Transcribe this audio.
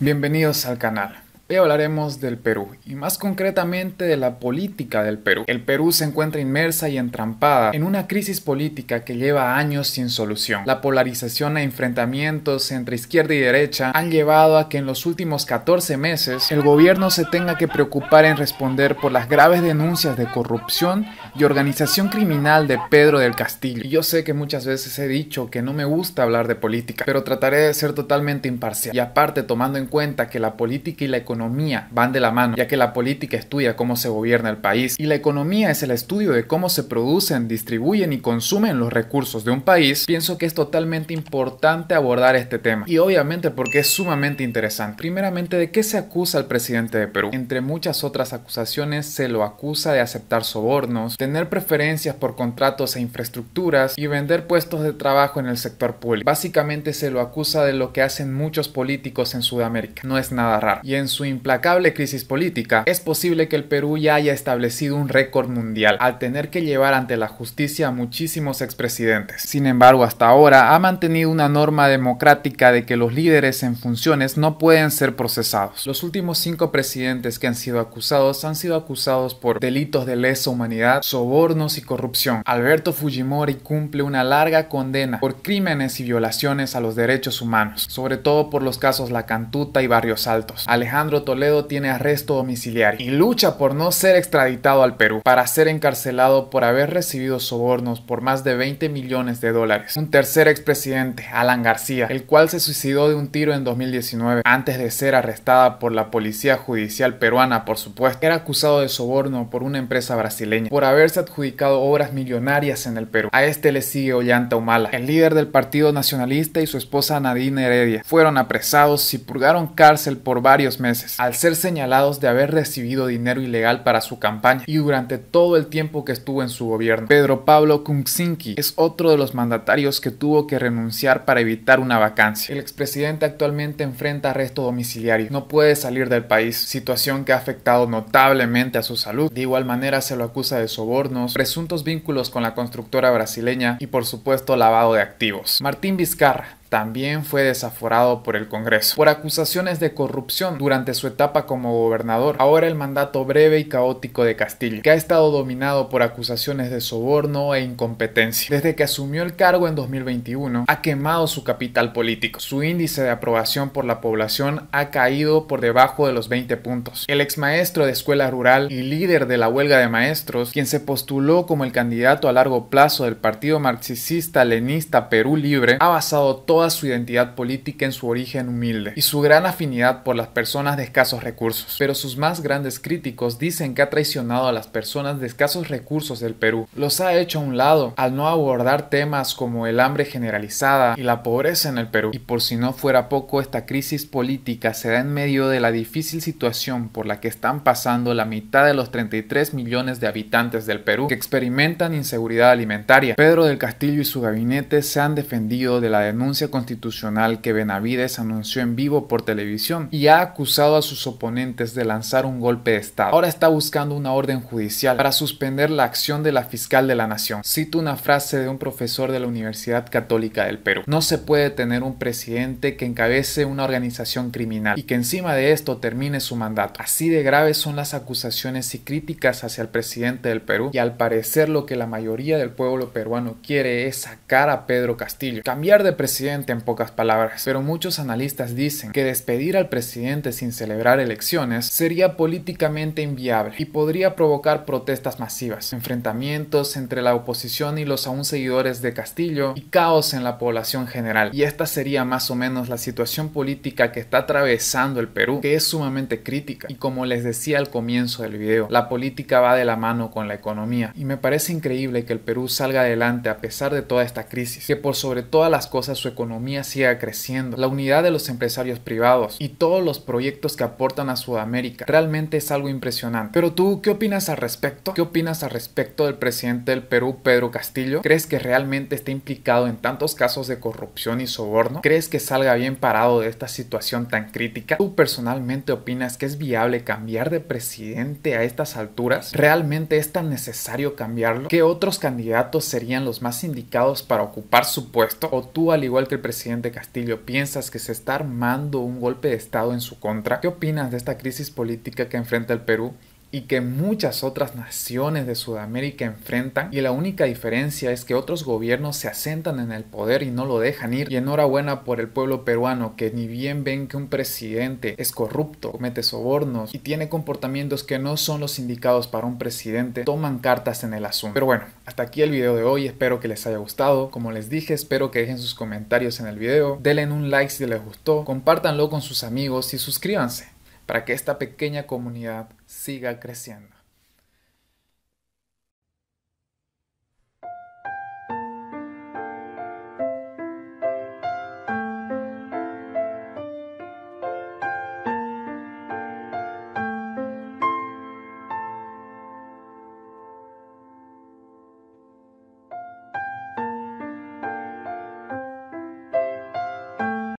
Bienvenidos al canal. Hoy hablaremos del Perú y más concretamente de la política del Perú. El Perú se encuentra inmersa y entrampada en una crisis política que lleva años sin solución. La polarización e enfrentamientos entre izquierda y derecha han llevado a que en los últimos 14 meses el gobierno se tenga que preocupar en responder por las graves denuncias de corrupción y organización criminal de Pedro del Castillo. yo sé que muchas veces he dicho que no me gusta hablar de política, pero trataré de ser totalmente imparcial. Y aparte tomando en cuenta que la política y la economía van de la mano, ya que la política estudia cómo se gobierna el país y la economía es el estudio de cómo se producen, distribuyen y consumen los recursos de un país, pienso que es totalmente importante abordar este tema. Y obviamente porque es sumamente interesante. Primeramente, ¿de qué se acusa al presidente de Perú? Entre muchas otras acusaciones, se lo acusa de aceptar sobornos, tener preferencias por contratos e infraestructuras y vender puestos de trabajo en el sector público. Básicamente se lo acusa de lo que hacen muchos políticos en Sudamérica. No es nada raro. Y en su implacable crisis política, es posible que el Perú ya haya establecido un récord mundial al tener que llevar ante la justicia a muchísimos expresidentes. Sin embargo, hasta ahora ha mantenido una norma democrática de que los líderes en funciones no pueden ser procesados. Los últimos cinco presidentes que han sido acusados han sido acusados por delitos de lesa humanidad, sobornos y corrupción. Alberto Fujimori cumple una larga condena por crímenes y violaciones a los derechos humanos, sobre todo por los casos La Cantuta y Barrios Altos. Alejandro Toledo tiene arresto domiciliario y lucha por no ser extraditado al Perú para ser encarcelado por haber recibido sobornos por más de 20 millones de dólares. Un tercer expresidente, Alan García, el cual se suicidó de un tiro en 2019 antes de ser arrestada por la policía judicial peruana, por supuesto, era acusado de soborno por una empresa brasileña por haber ha adjudicado obras millonarias en el Perú. A este le sigue Ollanta Humala, el líder del Partido Nacionalista y su esposa Nadine Heredia. Fueron apresados y purgaron cárcel por varios meses, al ser señalados de haber recibido dinero ilegal para su campaña y durante todo el tiempo que estuvo en su gobierno. Pedro Pablo Kuczynski es otro de los mandatarios que tuvo que renunciar para evitar una vacancia. El expresidente actualmente enfrenta arresto domiciliario, no puede salir del país, situación que ha afectado notablemente a su salud. De igual manera se lo acusa de soborno presuntos vínculos con la constructora brasileña y por supuesto lavado de activos. Martín Vizcarra también fue desaforado por el Congreso por acusaciones de corrupción durante su etapa como gobernador, ahora el mandato breve y caótico de Castillo, que ha estado dominado por acusaciones de soborno e incompetencia. Desde que asumió el cargo en 2021, ha quemado su capital político. Su índice de aprobación por la población ha caído por debajo de los 20 puntos. El ex maestro de escuela rural y líder de la huelga de maestros, quien se postuló como el candidato a largo plazo del partido marxista-lenista Perú Libre, ha basado toda su identidad política en su origen humilde y su gran afinidad por las personas de escasos recursos. Pero sus más grandes críticos dicen que ha traicionado a las personas de escasos recursos del Perú. Los ha hecho a un lado al no abordar temas como el hambre generalizada y la pobreza en el Perú. Y por si no fuera poco, esta crisis política se da en medio de la difícil situación por la que están pasando la mitad de los 33 millones de habitantes del Perú que experimentan inseguridad alimentaria. Pedro del Castillo y su gabinete se han defendido de la denuncia constitucional que Benavides anunció en vivo por televisión y ha acusado a sus oponentes de lanzar un golpe de Estado. Ahora está buscando una orden judicial para suspender la acción de la fiscal de la nación. Cito una frase de un profesor de la Universidad Católica del Perú. No se puede tener un presidente que encabece una organización criminal y que encima de esto termine su mandato. Así de graves son las acusaciones y críticas hacia el presidente del Perú y al parecer lo que la mayoría del pueblo peruano quiere es sacar a Pedro Castillo, cambiar de presidente en pocas palabras, pero muchos analistas dicen que despedir al presidente sin celebrar elecciones sería políticamente inviable y podría provocar protestas masivas, enfrentamientos entre la oposición y los aún seguidores de Castillo y caos en la población general. Y esta sería más o menos la situación política que está atravesando el Perú, que es sumamente crítica. Y como les decía al comienzo del video, la política va de la mano con la economía y me parece increíble que el Perú salga adelante a pesar de toda esta crisis, que por sobre todas las cosas su economía economía siga creciendo, la unidad de los empresarios privados y todos los proyectos que aportan a Sudamérica. Realmente es algo impresionante. Pero tú, ¿qué opinas al respecto? ¿Qué opinas al respecto del presidente del Perú, Pedro Castillo? ¿Crees que realmente está implicado en tantos casos de corrupción y soborno? ¿Crees que salga bien parado de esta situación tan crítica? ¿Tú personalmente opinas que es viable cambiar de presidente a estas alturas? ¿Realmente es tan necesario cambiarlo? ¿Qué otros candidatos serían los más indicados para ocupar su puesto? ¿O tú, al igual que el presidente Castillo? ¿Piensas que se está armando un golpe de Estado en su contra? ¿Qué opinas de esta crisis política que enfrenta el Perú y que muchas otras naciones de Sudamérica enfrentan y la única diferencia es que otros gobiernos se asentan en el poder y no lo dejan ir y enhorabuena por el pueblo peruano que ni bien ven que un presidente es corrupto, comete sobornos y tiene comportamientos que no son los indicados para un presidente, toman cartas en el asunto. Pero bueno, hasta aquí el video de hoy, espero que les haya gustado, como les dije espero que dejen sus comentarios en el video, denle un like si les gustó, compártanlo con sus amigos y suscríbanse para que esta pequeña comunidad siga creciendo.